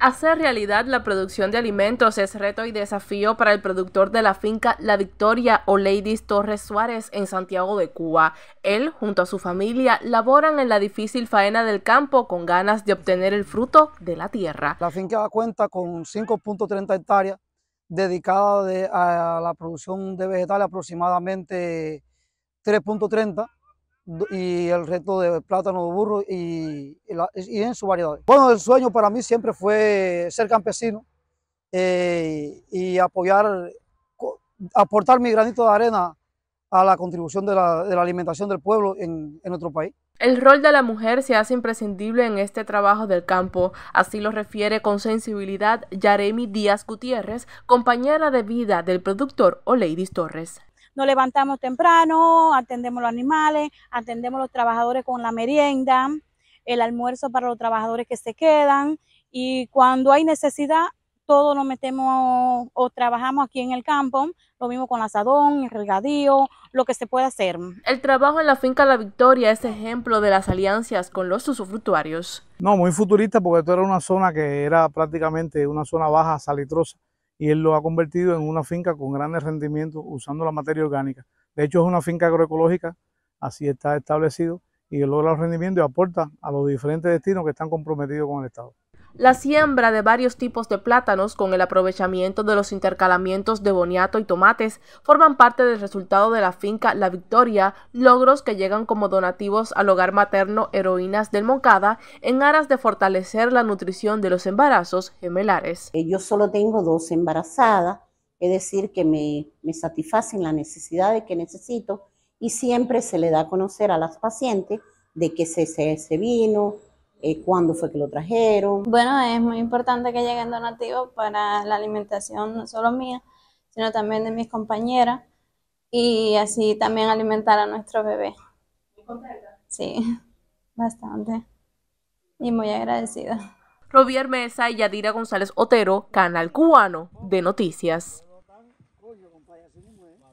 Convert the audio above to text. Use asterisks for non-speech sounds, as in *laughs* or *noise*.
Hacer realidad la producción de alimentos es reto y desafío para el productor de la finca La Victoria o Ladies Torres Suárez en Santiago de Cuba. Él, junto a su familia, laboran en la difícil faena del campo con ganas de obtener el fruto de la tierra. La finca cuenta con 5.30 hectáreas dedicadas a la producción de vegetales aproximadamente 3.30 y el resto de plátano de burro y, en su variedad. Bueno, el sueño para mí siempre fue ser campesino eh, y apoyar, aportar mi granito de arena a la contribución de la, alimentación del pueblo en, otro país. El rol de la mujer se hace imprescindible en este trabajo del campo, así lo refiere con sensibilidad Yaremi Díaz Gutiérrez, compañera de vida del productor Oleidis Torres. Nos levantamos temprano, atendemos los animales, atendemos los trabajadores con la merienda, el almuerzo para los trabajadores que se quedan y cuando hay necesidad todos nos metemos o trabajamos aquí en el campo, lo mismo con asadón, el regadío, lo que se puede hacer. El trabajo en la finca La Victoria es ejemplo de las alianzas con los usufructuarios. No, muy futurista porque esto era una zona que era prácticamente una zona baja salitrosa y él lo ha convertido en una finca con grandes rendimientos usando la materia orgánica. De hecho, es una finca agroecológica, así está establecido, y logra los rendimientos y aporta a los diferentes destinos que están comprometidos con el Estado la siembra de varios tipos de plátanos con el aprovechamiento de los intercalamientos de boniato y tomates forman parte del resultado de la finca La Victoria, logros que llegan como donativos al hogar materno Heroínas del Moncada en aras de fortalecer la nutrición de los embarazos gemelares. Eh, yo solo tengo dos embarazadas, es decir, que me, me satisfacen las necesidades que necesito y siempre se le da a conocer a las pacientes de que se, se, se vino, eh, cuándo fue que lo trajeron. Bueno, es muy importante que lleguen donativos para la alimentación no solo mía, sino también de mis compañeras y así también alimentar a nuestro bebé. ¿Muy contenta? Sí, *laughs* bastante. Y muy agradecida. Robier Mesa y Yadira González Otero, Canal Cubano de Noticias.